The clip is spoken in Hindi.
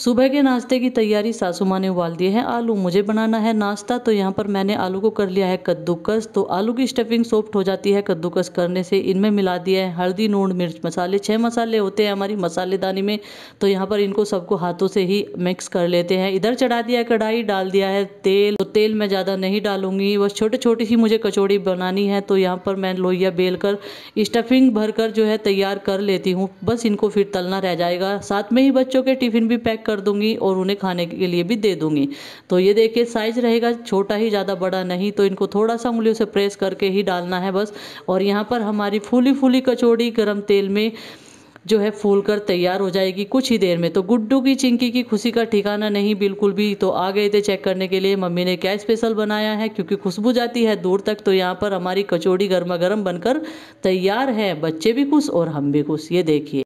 सुबह के नाश्ते की तैयारी सासू माँ ने उबाल दी है आलू मुझे बनाना है नाश्ता तो यहाँ पर मैंने आलू को कर लिया है कद्दूकस तो आलू की स्टफिंग सॉफ्ट हो जाती है कद्दूकस करने से इनमें मिला दिया है हल्दी नून मिर्च मसाले छः मसाले होते हैं हमारी मसालेदानी में तो यहाँ पर इनको सबको हाथों से ही मिक्स कर लेते हैं इधर चढ़ा दिया है कढ़ाई डाल दिया है तेल तो तेल मैं ज़्यादा नहीं डालूंगी बस छोटे छोटी सी मुझे कचौड़ी बनानी है तो यहाँ पर मैं लोहिया बेल कर स्टफिंग कर जो है तैयार कर लेती हूँ बस इनको फिर तलना रह जाएगा साथ में ही बच्चों के टिफिन भी पैक कर दूंगी और उन्हें खाने के लिए भी दे दूंगी तो ये देखिए साइज रहेगा छोटा ही ज़्यादा बड़ा नहीं तो इनको थोड़ा सा उंगलियों से प्रेस करके ही डालना है बस और यहाँ पर हमारी फूली फूली कचौड़ी गर्म तेल में जो है फूल कर तैयार हो जाएगी कुछ ही देर में तो गुड्डू की चिंकी की खुशी का ठिकाना नहीं बिल्कुल भी तो आ गए थे चेक करने के लिए मम्मी ने क्या स्पेशल बनाया है क्योंकि खुशबू जाती है दूर तक तो यहाँ पर हमारी कचौड़ी गर्मा गर्म बनकर तैयार है बच्चे भी खुश और हम भी खुश ये देखिए